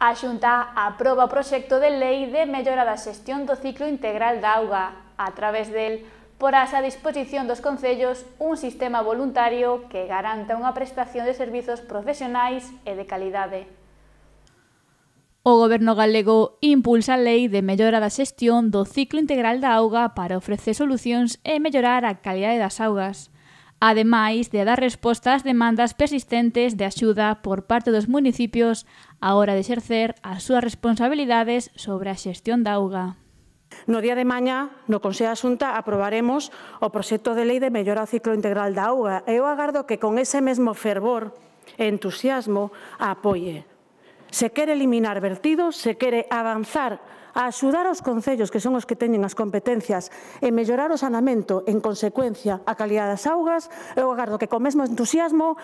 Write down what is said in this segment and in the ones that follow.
A Xunta aproba o proxecto de lei de mellora da xestión do ciclo integral da auga. A través del, porás a disposición dos concellos un sistema voluntario que garanta unha prestación de servizos profesionais e de calidade. O Goberno galego impulsa a lei de mellora da xestión do ciclo integral da auga para ofrecer solucións e mellorar a calidade das augas ademais de dar resposta ás demandas persistentes de axuda por parte dos municipios á hora de exercer as súas responsabilidades sobre a xestión da auga. No día de mañá, no Consello da Xunta, aprobaremos o proxecto de lei de mellora ao ciclo integral da auga. Eu agardo que con ese mesmo fervor e entusiasmo apoie se quere eliminar vertidos, se quere avanzar a axudar aos concellos que son os que teñen as competencias e mellorar o sanamento en consecuencia a calidad das augas, eu agardo que con mesmo entusiasmo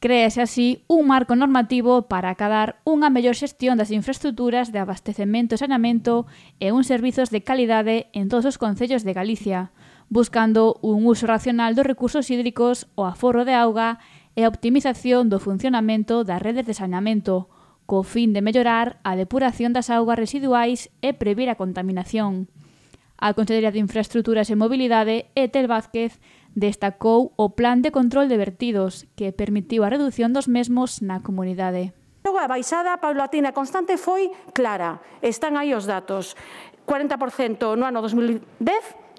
Crease así un marco normativo para acadar unha mellor xestión das infraestructuras de abastecemento e saneamento e uns servizos de calidade en todos os concellos de Galicia, buscando un uso racional dos recursos hídricos, o aforro de auga e a optimización do funcionamento das redes de saneamento, co fin de mellorar a depuración das augas residuais e previr a contaminación. A Consellería de Infraestructuras e Mobilidade, Etel Vázquez, destacou o plan de control de vertidos, que permitiu a reducción dos mesmos na comunidade. A baixada paulatina constante foi clara. Están aí os datos. 40% no ano 2010,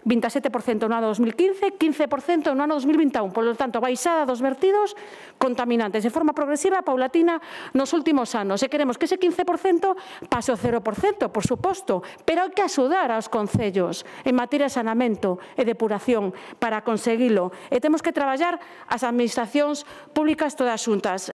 27% no ano 2015, 15% no ano 2021. Por lo tanto, baixada dos vertidos contaminantes de forma progresiva, paulatina, nos últimos anos. E queremos que ese 15% pase o 0%, por suposto, pero hai que axudar aos concellos en materia de sanamento e depuración para conseguilo. E temos que traballar as administracións públicas todas xuntas.